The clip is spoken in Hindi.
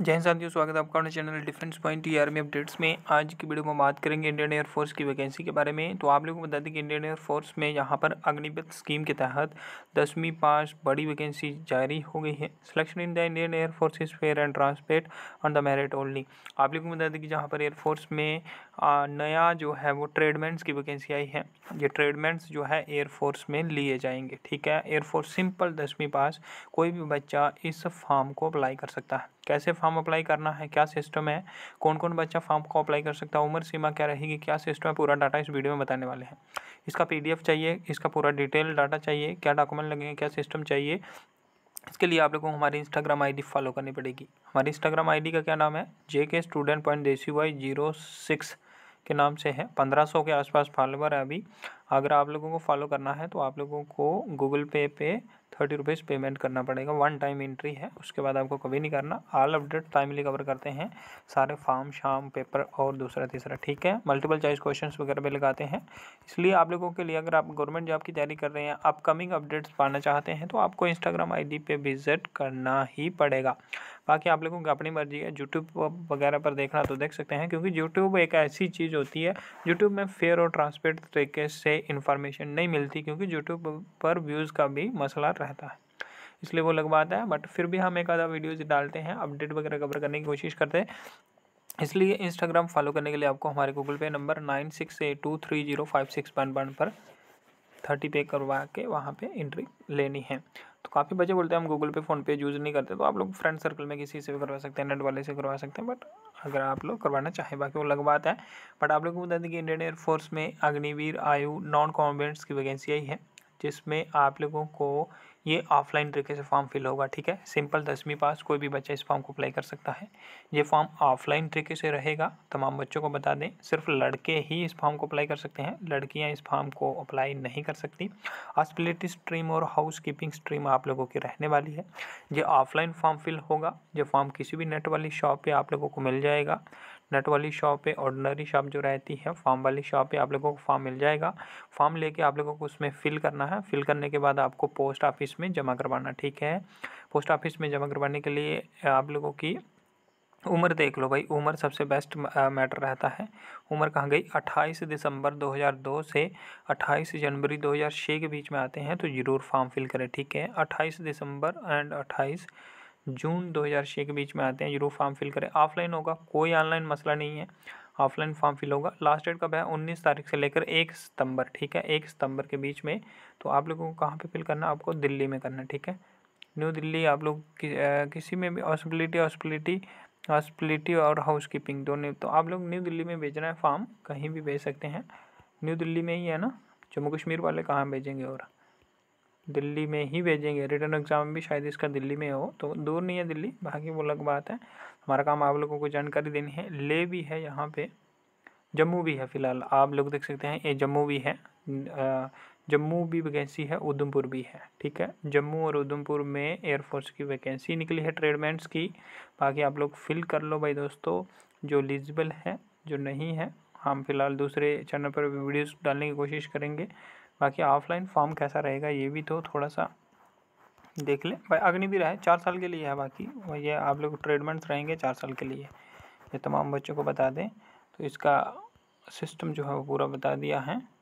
जय साथियों स्वागत है आपका अपने channel defence point E army updates में आज की वीडियो में बात करेंगे इंडियन एयरफोर्स की वैकेंसी के बारे में तो आप लोगों को बता दें कि इंडियन एयरफोर्स में यहाँ पर अग्निपथ स्कीम के तहत दसवीं पास बड़ी वैकेंसी जारी हो गई है selection in the Indian air force is fair and transparent on the merit only आप लोगों को बता दें कि जहाँ पर एयरफोर्स में आ, नया जो है वो ट्रेडमेंट्स की वैकेंसी आई है ये ट्रेडमेंट्स जो है एयरफोर्स में लिए जाएंगे ठीक है एयरफोर्स सिंपल दसवीं पास कोई भी बच्चा इस फॉर्म को अप्लाई कर सकता है कैसे फॉर्म अप्लाई करना है क्या सिस्टम है कौन कौन बच्चा फॉर्म को अप्लाई कर सकता है उम्र सीमा क्या रहेगी क्या सिस्टम है पूरा डाटा इस वीडियो में बताने वाले हैं इसका पीडीएफ चाहिए इसका पूरा डिटेल डाटा चाहिए क्या डॉक्यूमेंट लगेंगे क्या सिस्टम चाहिए इसके लिए आप लोगों को हमारी इंस्टाग्राम आई फॉलो करनी पड़ेगी हमारी इंस्टाग्राम आई का क्या नाम है J K student point desi Y zero six के नाम से है 1500 के आसपास फॉलोवर है अभी अगर आप लोगों को फॉलो करना है तो आप लोगों को गूगल पे पे थर्टी रुपीज़ पेमेंट करना पड़ेगा वन टाइम एंट्री है उसके बाद आपको कभी नहीं करना ऑल अपडेट टाइमली कवर करते हैं सारे फार्म शाम पेपर और दूसरा तीसरा ठीक है मल्टीपल चॉइस क्वेश्चन वगैरह भी लगाते हैं इसलिए आप लोगों के लिए अगर आप गवर्नमेंट जॉब की तैयारी कर रहे हैं अपकमिंग अपडेट्स पाना चाहते हैं तो आपको इंस्टाग्राम आई पे विजिट करना ही पड़ेगा बाकी आप लोगों की अपनी मर्जी है यूट्यूब वगैरह पर देखना तो देख सकते हैं क्योंकि यूट्यूब एक ऐसी चीज़ होती है यूट्यूब में फेयर और ट्रांसपेरेंट तरीके से इन्फॉर्मेशन नहीं मिलती क्योंकि यूट्यूब पर व्यूज़ का भी मसला रहता है इसलिए वो लगवाता है बट फिर भी हम एक आधा वीडियोज़ डालते हैं अपडेट वगैरह कवर करने की कोशिश करते हैं इसलिए इंस्टाग्राम फॉलो करने के लिए आपको हमारे Google Pay number nine six eight two three zero five six one one पर थर्टी पे करवा के वहाँ पे एंट्री लेनी है तो काफ़ी बच्चे बोलते हैं हम गूगल पे फ़ोनपे यूज़ नहीं करते तो आप लोग फ्रेंड सर्कल में किसी से भी करवा सकते हैं नेट वाले से करवा सकते हैं बट अगर आप लोग करवाना चाहें बाकी वो अलग बात है बट आप लोग को बता दें कि इंडियन एयरफोर्स में अग्निवीर आयु नॉन कॉम्बेंट्स की वैकेंसी आई है जिसमें आप लोगों को ये ऑफलाइन तरीके से फॉर्म फिल होगा ठीक है सिंपल दसवीं पास कोई भी बच्चा इस फॉर्म को अप्लाई कर सकता है ये फॉर्म ऑफलाइन तरीके से रहेगा तमाम बच्चों को बता दें सिर्फ लड़के ही इस फॉर्म को अप्लाई कर सकते हैं लड़कियाँ इस फॉर्म को अप्लाई नहीं कर सकती हॉस्पिटलिटी स्ट्रीम और हाउस कीपिंग स्ट्रीम आप लोगों की रहने वाली है ये ऑफलाइन फॉर्म फिल होगा ये फॉर्म किसी भी नेट वाली शॉप पर आप लोगों को मिल जाएगा नट वाली शॉप पे ऑर्डनरी शॉप जो रहती है फॉर्म वाली शॉप पे आप लोगों को फॉर्म मिल जाएगा फॉर्म लेके आप लोगों को उसमें फ़िल करना है फ़िल करने के बाद आपको पोस्ट ऑफिस में जमा करवाना ठीक है पोस्ट ऑफिस में जमा करवाने के लिए आप लोगों की उम्र देख लो भाई उम्र सबसे बेस्ट मैटर रहता है उम्र कहाँ गई 28 दिसंबर 2002 से 28 जनवरी 2006 के बीच में आते हैं तो ज़रूर फॉर्म फिल करें ठीक है 28 दिसंबर एंड अट्ठाईस जून दो के बीच में आते हैं जरूर फॉर्म फिल करें ऑफलाइन होगा कोई ऑनलाइन मसला नहीं है ऑफलाइन फॉर्म फिल होगा लास्ट डेट कब है 19 तारीख से लेकर 1 सितंबर ठीक है 1 सितंबर के बीच में तो आप लोगों को कहाँ पे फिल करना आपको दिल्ली में करना ठीक है न्यू दिल्ली आप लोग कि, किसी में भी हॉस्पिटलिटी हॉस्पिटलिटी हॉस्पिटलिटी और हाउस कीपिंग दोनों तो आप लोग न्यू दिल्ली में भेजना है फॉर्म कहीं भी भेज सकते हैं न्यू दिल्ली में ही है ना जम्मू कश्मीर वाले कहाँ भेजेंगे और दिल्ली में ही भेजेंगे रिटर्न एग्ज़ाम भी शायद इसका दिल्ली में हो तो दूर नहीं है दिल्ली बाकी वो अलग बात है हमारा काम आप लोगों को जानकारी देनी है ले भी है यहाँ पे जम्मू भी है फ़िलहाल आप लोग देख सकते हैं ये जम्मू भी है जम्मू भी वैकेंसी है उधमपुर भी है ठीक है जम्मू और उधमपुर में एयरफोर्स की वैकेंसी निकली है ट्रेडमेंट्स की बाकी आप लोग फिल कर लो भाई दोस्तों जो एलिजिबल है जो नहीं है हम फिलहाल दूसरे चैनल पर वीडियोस डालने की कोशिश करेंगे बाकी ऑफलाइन फॉर्म कैसा रहेगा ये भी तो थोड़ा सा देख लें भाई अग्निवीर है चार साल के लिए है बाकी और ये आप लोग ट्रेडमेंट्स रहेंगे चार साल के लिए ये तमाम बच्चों को बता दें तो इसका सिस्टम जो है वो पूरा बता दिया है